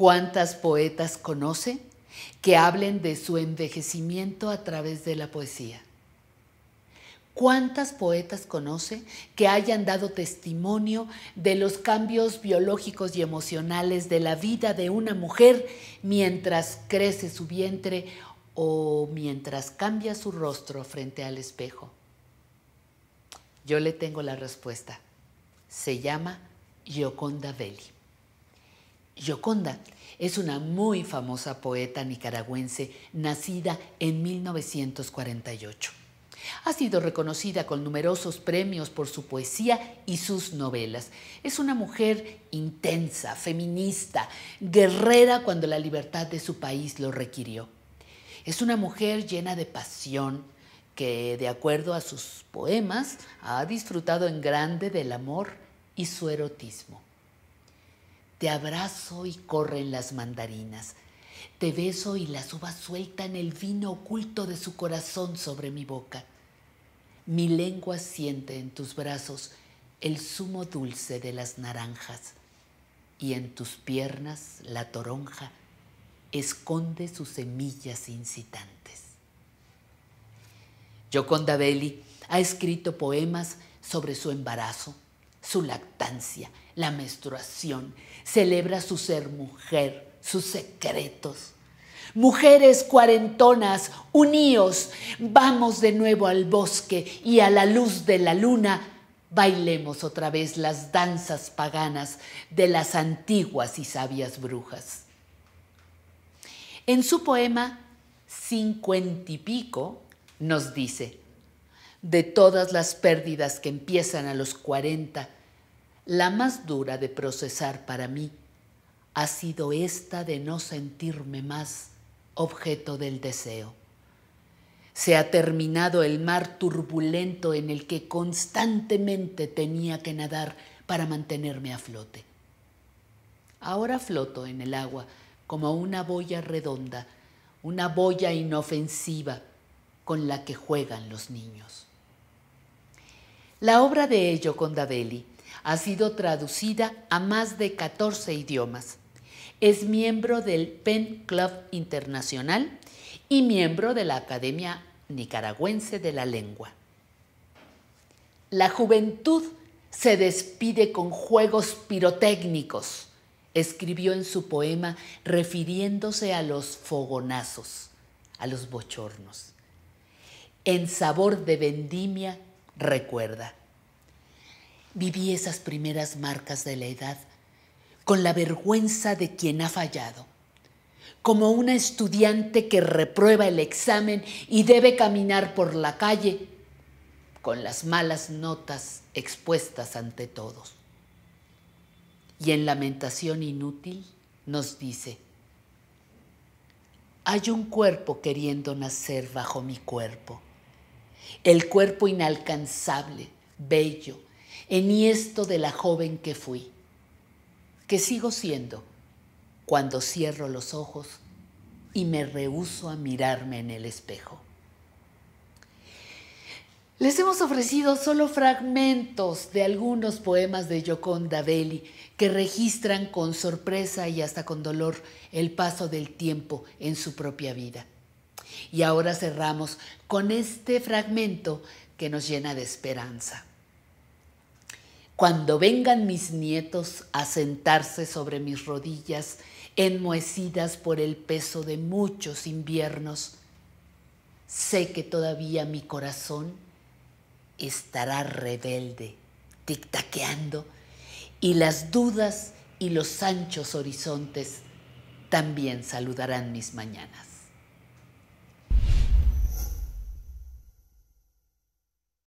¿Cuántas poetas conoce que hablen de su envejecimiento a través de la poesía? ¿Cuántas poetas conoce que hayan dado testimonio de los cambios biológicos y emocionales de la vida de una mujer mientras crece su vientre o mientras cambia su rostro frente al espejo? Yo le tengo la respuesta. Se llama Gioconda Belli. Yoconda es una muy famosa poeta nicaragüense nacida en 1948. Ha sido reconocida con numerosos premios por su poesía y sus novelas. Es una mujer intensa, feminista, guerrera cuando la libertad de su país lo requirió. Es una mujer llena de pasión que, de acuerdo a sus poemas, ha disfrutado en grande del amor y su erotismo. Te abrazo y corren las mandarinas. Te beso y las uvas sueltan el vino oculto de su corazón sobre mi boca. Mi lengua siente en tus brazos el zumo dulce de las naranjas y en tus piernas la toronja esconde sus semillas incitantes. Yoconda Belli ha escrito poemas sobre su embarazo, su lactancia, la menstruación, celebra su ser mujer, sus secretos. Mujeres cuarentonas, uníos, vamos de nuevo al bosque y a la luz de la luna, bailemos otra vez las danzas paganas de las antiguas y sabias brujas. En su poema Cincuenta y Pico nos dice, de todas las pérdidas que empiezan a los 40, la más dura de procesar para mí ha sido esta de no sentirme más objeto del deseo. Se ha terminado el mar turbulento en el que constantemente tenía que nadar para mantenerme a flote. Ahora floto en el agua como una boya redonda, una boya inofensiva con la que juegan los niños. La obra de Ello Condavelli ha sido traducida a más de 14 idiomas. Es miembro del Pen Club Internacional y miembro de la Academia Nicaragüense de la Lengua. La juventud se despide con juegos pirotécnicos, escribió en su poema refiriéndose a los fogonazos, a los bochornos. En sabor de vendimia recuerda. Viví esas primeras marcas de la edad con la vergüenza de quien ha fallado, como una estudiante que reprueba el examen y debe caminar por la calle con las malas notas expuestas ante todos. Y en lamentación inútil nos dice, hay un cuerpo queriendo nacer bajo mi cuerpo el cuerpo inalcanzable, bello, enhiesto de la joven que fui, que sigo siendo cuando cierro los ojos y me rehuso a mirarme en el espejo. Les hemos ofrecido solo fragmentos de algunos poemas de Gioconda Belli que registran con sorpresa y hasta con dolor el paso del tiempo en su propia vida. Y ahora cerramos con este fragmento que nos llena de esperanza. Cuando vengan mis nietos a sentarse sobre mis rodillas, enmohecidas por el peso de muchos inviernos, sé que todavía mi corazón estará rebelde, tic y las dudas y los anchos horizontes también saludarán mis mañanas.